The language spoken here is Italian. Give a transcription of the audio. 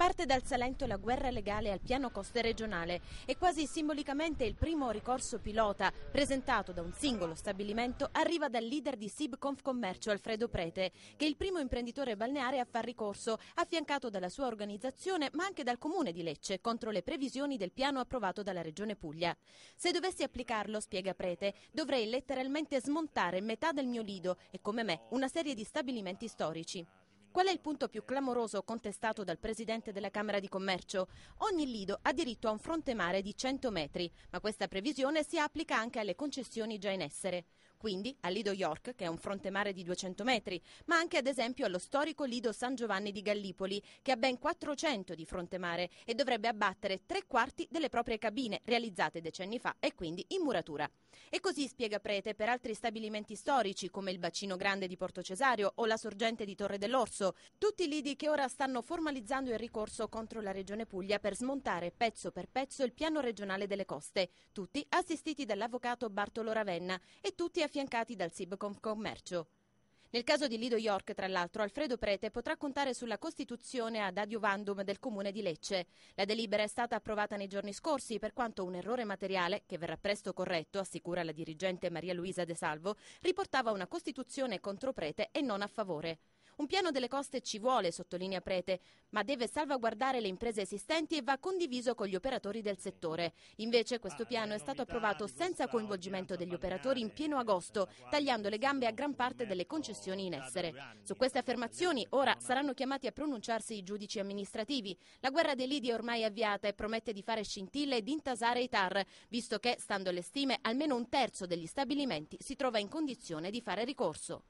Parte dal Salento la guerra legale al piano coste regionale e quasi simbolicamente il primo ricorso pilota presentato da un singolo stabilimento arriva dal leader di Sib Confcommercio Alfredo Prete, che è il primo imprenditore balneare a far ricorso, affiancato dalla sua organizzazione ma anche dal comune di Lecce contro le previsioni del piano approvato dalla regione Puglia. Se dovessi applicarlo, spiega Prete, dovrei letteralmente smontare metà del mio lido e come me una serie di stabilimenti storici. Qual è il punto più clamoroso contestato dal presidente della Camera di Commercio? Ogni lido ha diritto a un fronte mare di 100 metri, ma questa previsione si applica anche alle concessioni già in essere quindi al Lido York, che è un fronte mare di 200 metri, ma anche ad esempio allo storico Lido San Giovanni di Gallipoli, che ha ben 400 di fronte mare e dovrebbe abbattere tre quarti delle proprie cabine realizzate decenni fa e quindi in muratura. E così spiega Prete per altri stabilimenti storici come il Bacino Grande di Porto Cesario o la sorgente di Torre dell'Orso, tutti i lidi che ora stanno formalizzando il ricorso contro la Regione Puglia per smontare pezzo per pezzo il piano regionale delle coste, tutti assistiti dall'avvocato Bartolo Ravenna e tutti a affiancati dal Sibconf Commercio. Nel caso di Lido York, tra l'altro, Alfredo Prete potrà contare sulla costituzione ad adiuvandum del comune di Lecce. La delibera è stata approvata nei giorni scorsi per quanto un errore materiale, che verrà presto corretto, assicura la dirigente Maria Luisa De Salvo, riportava una costituzione contro Prete e non a favore. Un piano delle coste ci vuole, sottolinea Prete, ma deve salvaguardare le imprese esistenti e va condiviso con gli operatori del settore. Invece questo ah, piano è stato approvato senza coinvolgimento degli operatori in pieno agosto, tagliando le gambe a gran parte delle concessioni in essere. Su queste affermazioni ora saranno chiamati a pronunciarsi i giudici amministrativi. La guerra dei lidi è ormai avviata e promette di fare scintille e di intasare i TAR, visto che, stando alle stime, almeno un terzo degli stabilimenti si trova in condizione di fare ricorso.